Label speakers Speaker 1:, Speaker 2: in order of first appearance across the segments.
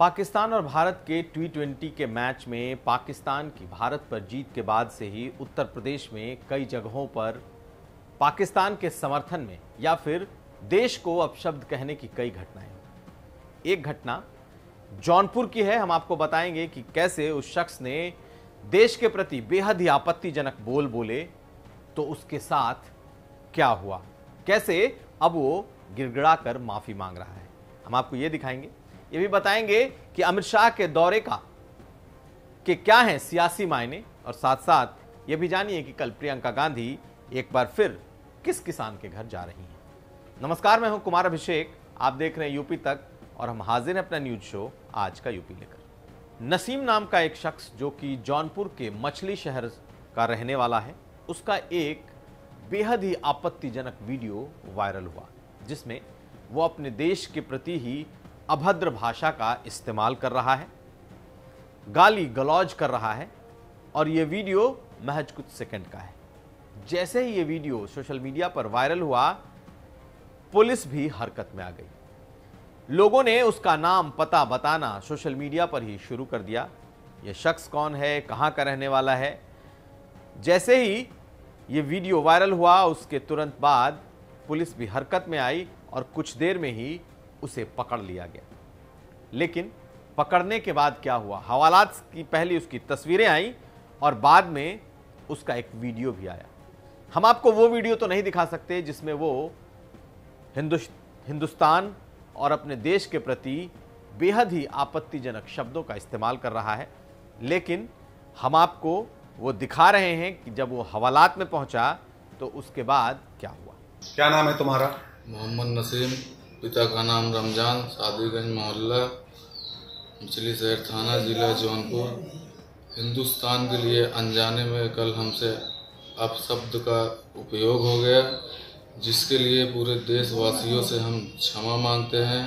Speaker 1: पाकिस्तान और भारत के T twenty के मैच में पाकिस्तान की भारत पर जीत के बाद से ही उत्तर प्रदेश में कई जगहों पर पाकिस्तान के समर्थन में या फिर देश को अपशब्द कहने की कई घटनाएं एक घटना जौनपुर की है हम आपको बताएंगे कि कैसे उस शख्स ने देश के प्रति बेहद ही आपत्तिजनक बोल बोले तो उसके साथ क्या हुआ कैसे अब वो गिड़गिड़ा कर माफी मांग रहा है हम आपको ये दिखाएंगे ये भी बताएंगे कि अमित शाह के दौरे का के क्या है सियासी मायने और साथ साथ ये भी जानिए कि कल प्रियंका गांधी एक बार फिर किस किसान के घर जा रही हैं नमस्कार मैं हूं कुमार अभिषेक आप देख रहे हैं यूपी तक और हम हाजिर हैं अपना न्यूज शो आज का यूपी लेकर नसीम नाम का एक शख्स जो कि जौनपुर के मछली शहर का रहने वाला है उसका एक बेहद ही आपत्तिजनक वीडियो वायरल हुआ जिसमें वो अपने देश के प्रति ही अभद्र भाषा का इस्तेमाल कर रहा है गाली गलौज कर रहा है और यह वीडियो महज कुछ सेकंड का है जैसे ही यह वीडियो सोशल मीडिया पर वायरल हुआ पुलिस भी हरकत में आ गई लोगों ने उसका नाम पता बताना सोशल मीडिया पर ही शुरू कर दिया यह शख्स कौन है कहां का रहने वाला है जैसे ही यह वीडियो वायरल हुआ उसके तुरंत बाद पुलिस भी हरकत में आई और कुछ देर में ही उसे पकड़ लिया गया लेकिन पकड़ने के बाद क्या हुआ हवालात की पहली उसकी तस्वीरें आई और बाद में उसका एक वीडियो भी आया हम आपको वो वीडियो तो नहीं दिखा सकते जिसमें वो हिंदुस्तान और अपने देश के प्रति बेहद ही आपत्तिजनक शब्दों का इस्तेमाल कर रहा है लेकिन हम आपको वो दिखा रहे हैं कि जब वो हवालात में पहुंचा तो उसके बाद क्या हुआ क्या नाम है तुम्हारा मोहम्मद नसीम पिता का नाम रमजान सादिरगंज मोहल्ला मछली शहर थाना ज़िला जौनपुर हिंदुस्तान के लिए अनजाने में कल हमसे अपशब्द का उपयोग हो गया जिसके लिए पूरे देशवासियों से हम क्षमा मांगते हैं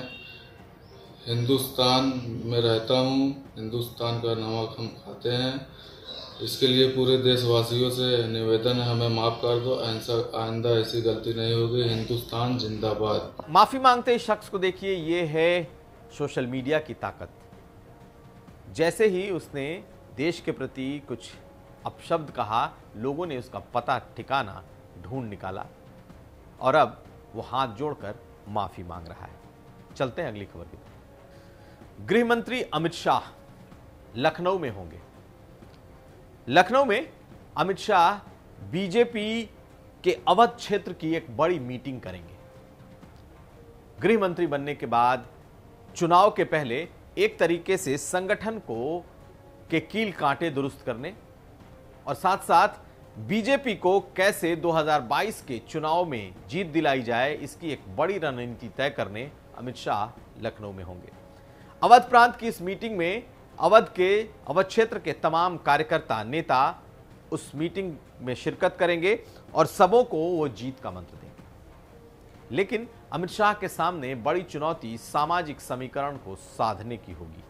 Speaker 1: हिंदुस्तान में रहता हूँ हिंदुस्तान का नमक हम खाते हैं इसके लिए पूरे देशवासियों से निवेदन है हमें माफ़ कर दो आइंदा ऐसी गलती नहीं होगी हिंदुस्तान जिंदाबाद माफ़ी मांगते इस शख्स को देखिए ये है सोशल मीडिया की ताकत जैसे ही उसने देश के प्रति कुछ अपशब्द कहा लोगों ने उसका पता ठिकाना ढूंढ निकाला और अब वो हाथ जोड़कर माफ़ी मांग रहा है चलते हैं अगली खबर की गृह मंत्री अमित शाह लखनऊ में होंगे लखनऊ में अमित शाह बीजेपी के अवध क्षेत्र की एक बड़ी मीटिंग करेंगे गृह मंत्री बनने के बाद चुनाव के पहले एक तरीके से संगठन को के कील कांटे दुरुस्त करने और साथ साथ बीजेपी को कैसे 2022 के चुनाव में जीत दिलाई जाए इसकी एक बड़ी रणनीति तय करने अमित शाह लखनऊ में होंगे अवध प्रांत की इस मीटिंग में अवध के अवध क्षेत्र के तमाम कार्यकर्ता नेता उस मीटिंग में शिरकत करेंगे और सबों को वो जीत का मंत्र देंगे लेकिन अमित शाह के सामने बड़ी चुनौती सामाजिक समीकरण को साधने की होगी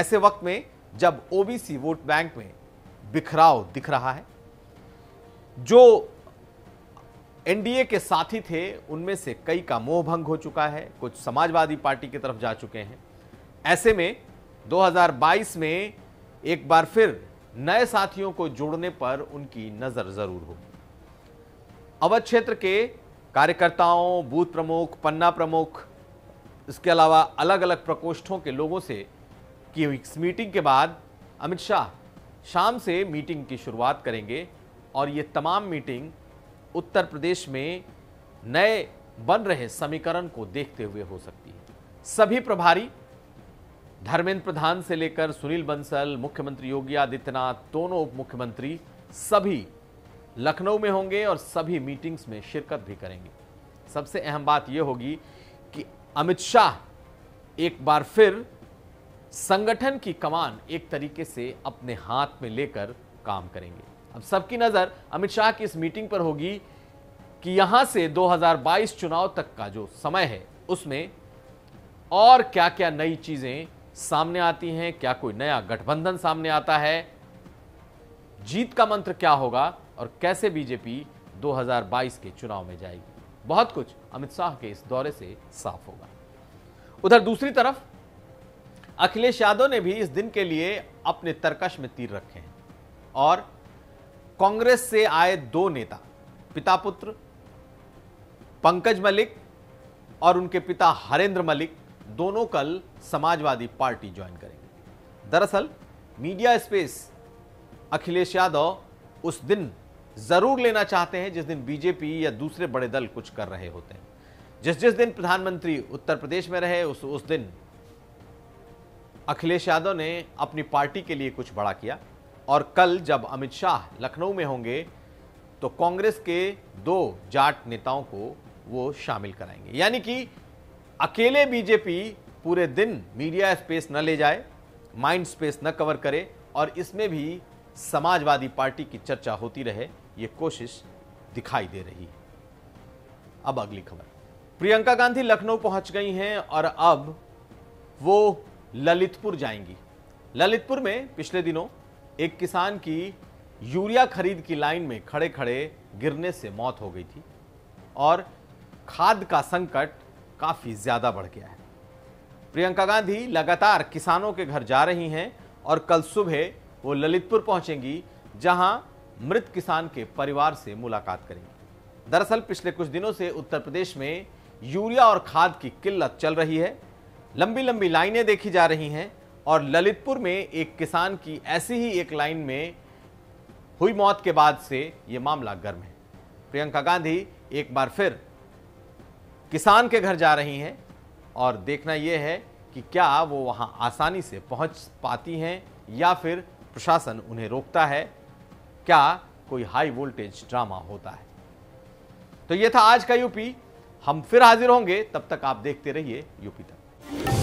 Speaker 1: ऐसे वक्त में जब ओबीसी वोट बैंक में बिखराव दिख रहा है जो एनडीए के साथी थे उनमें से कई का मोह भंग हो चुका है कुछ समाजवादी पार्टी की तरफ जा चुके हैं ऐसे में 2022 में एक बार फिर नए साथियों को जोड़ने पर उनकी नजर जरूर होगी अवध क्षेत्र के कार्यकर्ताओं बूथ प्रमुख पन्ना प्रमुख इसके अलावा अलग अलग प्रकोष्ठों के लोगों से की इस मीटिंग के बाद अमित शाह शाम से मीटिंग की शुरुआत करेंगे और ये तमाम मीटिंग उत्तर प्रदेश में नए बन रहे समीकरण को देखते हुए हो सकती है सभी प्रभारी धर्मेंद्र प्रधान से लेकर सुनील बंसल मुख्यमंत्री योगी आदित्यनाथ दोनों उप मुख्यमंत्री सभी लखनऊ में होंगे और सभी मीटिंग्स में शिरकत भी करेंगे सबसे अहम बात यह होगी कि अमित शाह एक बार फिर संगठन की कमान एक तरीके से अपने हाथ में लेकर काम करेंगे अब सबकी नजर अमित शाह की इस मीटिंग पर होगी कि यहां से 2022 चुनाव तक का जो समय है उसमें और क्या क्या नई चीजें सामने आती हैं क्या कोई नया गठबंधन सामने आता है जीत का मंत्र क्या होगा और कैसे बीजेपी 2022 के चुनाव में जाएगी बहुत कुछ अमित शाह के इस दौरे से साफ होगा उधर दूसरी तरफ अखिलेश यादव ने भी इस दिन के लिए अपने तर्कश में तीर रखे हैं और कांग्रेस से आए दो नेता पिता पुत्र पंकज मलिक और उनके पिता हरेंद्र मलिक दोनों कल समाजवादी पार्टी ज्वाइन करेंगे दरअसल मीडिया स्पेस अखिलेश यादव उस दिन जरूर लेना चाहते हैं जिस दिन बीजेपी या दूसरे बड़े दल कुछ कर रहे होते हैं जिस जिस दिन प्रधानमंत्री उत्तर प्रदेश में रहे उस उस दिन अखिलेश यादव ने अपनी पार्टी के लिए कुछ बड़ा किया और कल जब अमित शाह लखनऊ में होंगे तो कांग्रेस के दो जाट नेताओं को वो शामिल कराएंगे यानी कि अकेले बीजेपी पूरे दिन मीडिया स्पेस न ले जाए माइंड स्पेस न कवर करे और इसमें भी समाजवादी पार्टी की चर्चा होती रहे ये कोशिश दिखाई दे रही है अब अगली खबर प्रियंका गांधी लखनऊ पहुंच गई हैं और अब वो ललितपुर जाएंगी ललितपुर में पिछले दिनों एक किसान की यूरिया खरीद की लाइन में खड़े खड़े गिरने से मौत हो गई थी और खाद का संकट काफ़ी ज़्यादा बढ़ गया है प्रियंका गांधी लगातार किसानों के घर जा रही हैं और कल सुबह वो ललितपुर पहुंचेंगी जहां मृत किसान के परिवार से मुलाकात करेंगी दरअसल पिछले कुछ दिनों से उत्तर प्रदेश में यूरिया और खाद की किल्लत चल रही है लंबी लंबी लाइनें देखी जा रही हैं और ललितपुर में एक किसान की ऐसी ही एक लाइन में हुई मौत के बाद से ये मामला गर्म है प्रियंका गांधी एक बार फिर किसान के घर जा रही हैं और देखना ये है कि क्या वो वहाँ आसानी से पहुँच पाती हैं या फिर प्रशासन उन्हें रोकता है क्या कोई हाई वोल्टेज ड्रामा होता है तो ये था आज का यूपी हम फिर हाजिर होंगे तब तक आप देखते रहिए यूपी तक